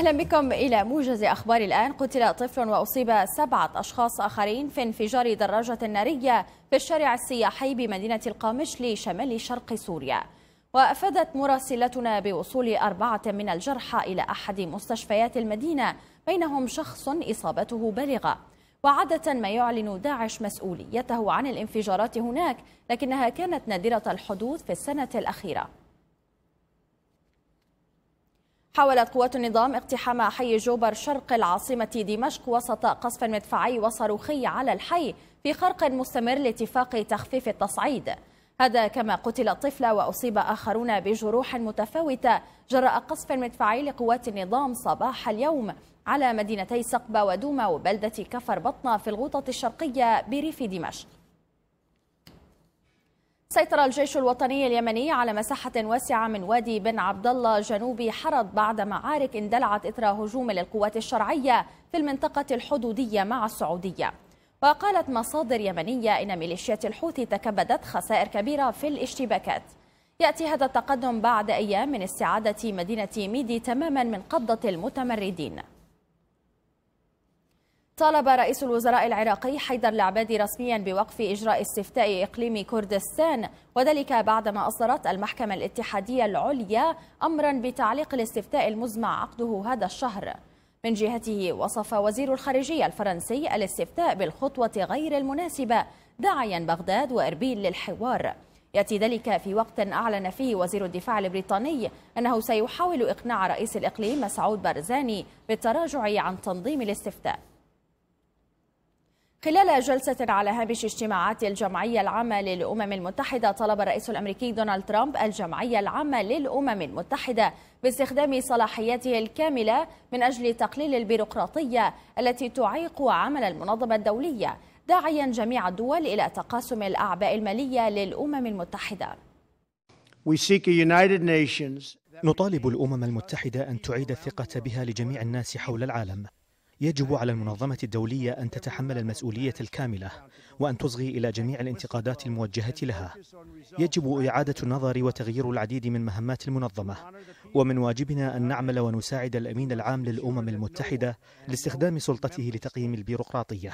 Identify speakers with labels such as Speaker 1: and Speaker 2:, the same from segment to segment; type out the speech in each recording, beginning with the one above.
Speaker 1: أهلا بكم إلى موجز أخبار الآن قتل طفل وأصيب سبعة أشخاص آخرين في انفجار دراجة نارية في الشارع السياحي بمدينة القامش لشمال شرق سوريا وأفادت مراسلتنا بوصول أربعة من الجرحى إلى أحد مستشفيات المدينة بينهم شخص إصابته بالغة وعادة ما يعلن داعش مسؤوليته عن الانفجارات هناك لكنها كانت نادرة الحدوث في السنة الأخيرة حاولت قوات النظام اقتحام حي جوبر شرق العاصمة دمشق وسط قصف مدفعي وصاروخي على الحي في خرق مستمر لاتفاق تخفيف التصعيد هذا كما قتل طفلة وأصيب آخرون بجروح متفاوتة جراء قصف مدفعي لقوات النظام صباح اليوم على مدينتي سقبة ودوما وبلدة كفر بطنة في الغوطة الشرقية بريف دمشق سيطر الجيش الوطني اليمني على مساحة واسعة من وادي بن عبد الله جنوبي حرض بعد معارك اندلعت إثر هجوم للقوات الشرعية في المنطقة الحدودية مع السعودية وقالت مصادر يمنية إن ميليشيات الحوثي تكبدت خسائر كبيرة في الاشتباكات يأتي هذا التقدم بعد أيام من استعادة مدينة ميدي تماما من قبضة المتمردين طالب رئيس الوزراء العراقي حيدر العبادي رسميا بوقف إجراء استفتاء إقليم كردستان وذلك بعدما أصدرت المحكمة الاتحادية العليا أمرا بتعليق الاستفتاء المزمع عقده هذا الشهر من جهته وصف وزير الخارجية الفرنسي الاستفتاء بالخطوة غير المناسبة داعيا بغداد وإربيل للحوار يأتي ذلك في وقت أعلن فيه وزير الدفاع البريطاني أنه سيحاول إقناع رئيس الإقليم مسعود بارزاني بالتراجع عن تنظيم الاستفتاء خلال جلسة على هامش اجتماعات الجمعية العامة للأمم المتحدة طلب الرئيس الأمريكي دونالد ترامب الجمعية العامة للأمم المتحدة باستخدام صلاحياته الكاملة من أجل تقليل البيروقراطية التي تعيق عمل المنظمة الدولية داعيا جميع الدول إلى تقاسم الأعباء المالية للأمم المتحدة
Speaker 2: نطالب الأمم المتحدة أن تعيد الثقة بها لجميع الناس حول العالم يجب على المنظمة الدولية أن تتحمل المسؤولية الكاملة وأن تصغي إلى جميع الانتقادات الموجهة لها يجب إعادة النظر وتغيير العديد من مهمات المنظمة ومن واجبنا أن نعمل ونساعد الأمين العام للأمم المتحدة لاستخدام سلطته لتقييم البيروقراطية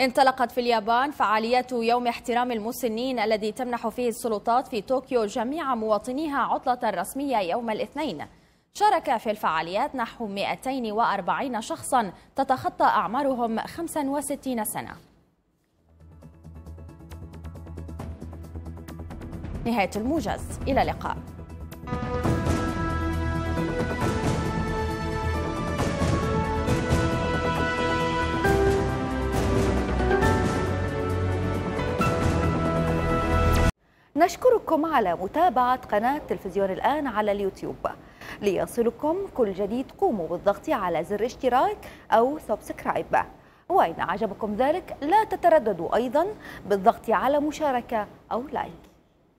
Speaker 1: انطلقت في اليابان فعاليات يوم احترام المسنين الذي تمنح فيه السلطات في طوكيو جميع مواطنيها عطلة رسمية يوم الاثنين شارك في الفعاليات نحو 240 شخصا تتخطى أعمارهم 65 سنة نهاية الموجز إلى اللقاء نشكركم على متابعة قناة تلفزيون الآن على اليوتيوب ليصلكم كل جديد قوموا بالضغط على زر اشتراك أو سبسكرايب وإن أعجبكم ذلك لا تترددوا أيضا بالضغط على مشاركة أو لايك